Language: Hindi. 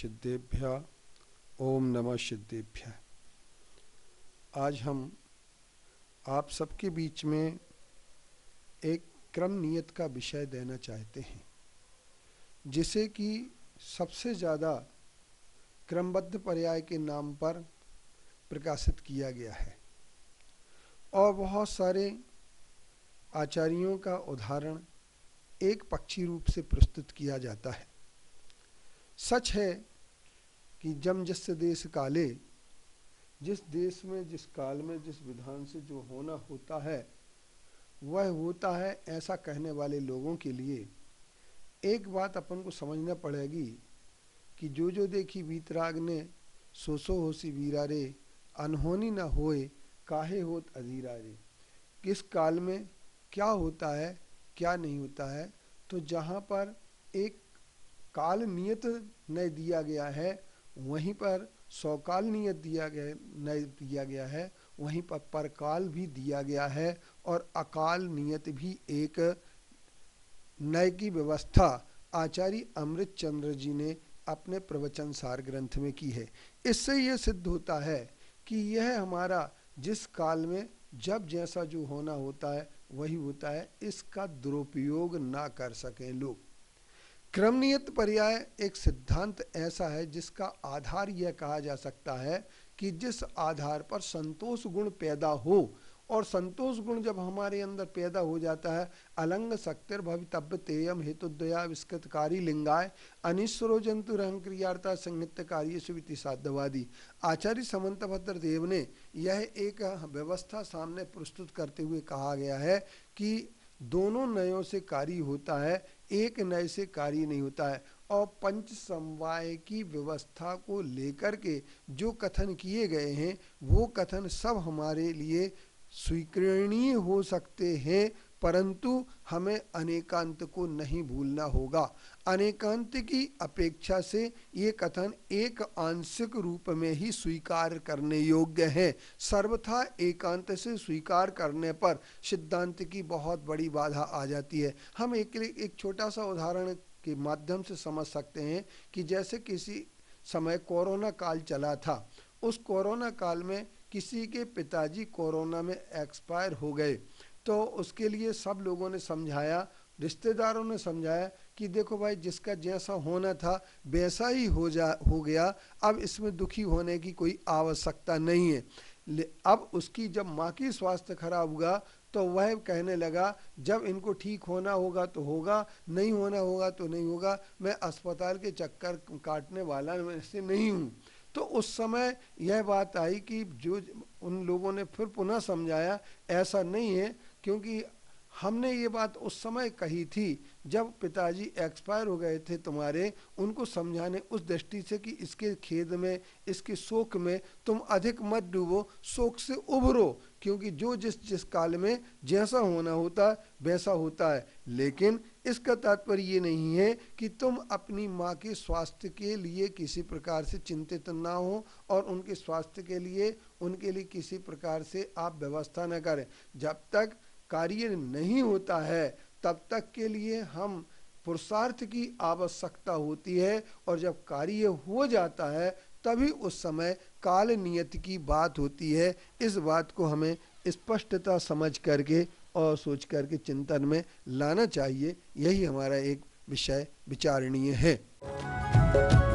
सिद्धेभ्या ओम नमः सिद्धेभ्य आज हम आप सबके बीच में एक क्रम नियत का विषय देना चाहते हैं जिसे कि सबसे ज़्यादा क्रमबद्ध पर्याय के नाम पर प्रकाशित किया गया है और बहुत सारे आचार्यों का उदाहरण एक पक्षी रूप से प्रस्तुत किया जाता है सच है कि जम जस देश काले जिस देश में जिस काल में जिस विधान से जो होना होता है वह होता है ऐसा कहने वाले लोगों के लिए एक बात अपन को समझना पड़ेगी कि जो जो देखी वीतराग ने सोसो हो होसी वीरा रे अनहोनी न होए काहे होत अधीरा रे किस काल में क्या होता है क्या नहीं होता है तो जहाँ पर एक काल नियत नहीं दिया गया है वहीं पर सौकाल नियत दिया गया नय दिया गया है वहीं पर परकाल भी दिया गया है और अकाल नियत भी एक नय की व्यवस्था आचार्य अमृत चंद्र जी ने अपने प्रवचन सार ग्रंथ में की है इससे यह सिद्ध होता है कि यह हमारा जिस काल में जब जैसा जो होना होता है वही होता है इसका दुरुपयोग ना कर सकें लोग क्रमनियत पर्याय एक सिद्धांत ऐसा है जिसका आधार यह कहा जा सकता है कि जिस आधार पर संतोष गुण पैदा हो और संतोष गुण जब हमारे अंदर पैदा हो जाता है अलंग शक्तिर भवितव्य तेयम हेतुद्वया विस्कृतकारी लिंगाय अनिश्वरो जंतु रंग क्रियार्ता संहित कार्य सुविति साधवादी आचार्य भद्र देव ने यह एक व्यवस्था सामने प्रस्तुत करते हुए कहा गया है कि दोनों नयों से कार्य होता है एक नय से कार्य नहीं होता है और पंच समवाय की व्यवस्था को लेकर के जो कथन किए गए हैं वो कथन सब हमारे लिए स्वीकरणीय हो सकते हैं परंतु हमें अनेकांत को नहीं भूलना होगा अनेकांत की अपेक्षा से ये कथन एक आंशिक रूप में ही स्वीकार करने योग्य है सर्वथा एकांत से स्वीकार करने पर सिद्धांत की बहुत बड़ी बाधा आ जाती है हम एक एक छोटा सा उदाहरण के माध्यम से समझ सकते हैं कि जैसे किसी समय कोरोना काल चला था उस कोरोना काल में किसी के पिताजी कोरोना में एक्सपायर हो गए तो उसके लिए सब लोगों ने समझाया रिश्तेदारों ने समझाया कि देखो भाई जिसका जैसा होना था वैसा ही हो जा हो गया अब इसमें दुखी होने की कोई आवश्यकता नहीं है अब उसकी जब माँ की स्वास्थ्य खराब हुआ तो वह कहने लगा जब इनको ठीक होना होगा तो होगा नहीं होना होगा तो नहीं होगा मैं अस्पताल के चक्कर काटने वाला से नहीं हूँ तो उस समय यह बात आई कि जो उन लोगों ने फिर पुनः समझाया ऐसा नहीं है क्योंकि हमने ये बात उस समय कही थी जब पिताजी एक्सपायर हो गए थे तुम्हारे उनको समझाने उस दृष्टि से कि इसके खेद में इसके शोक में तुम अधिक मत डूबो शोक से उभरो क्योंकि जो जिस जिस काल में जैसा होना होता वैसा होता है लेकिन इसका तात्पर्य ये नहीं है कि तुम अपनी माँ के स्वास्थ्य के लिए किसी प्रकार से चिंतित ना हो और उनके स्वास्थ्य के लिए उनके लिए किसी प्रकार से आप व्यवस्था न करें जब तक कार्य नहीं होता है तब तक के लिए हम पुरुषार्थ की आवश्यकता होती है और जब कार्य हो जाता है तभी उस समय काल नियत की बात होती है इस बात को हमें स्पष्टता समझ करके और सोच करके चिंतन में लाना चाहिए यही हमारा एक विषय विचारणीय है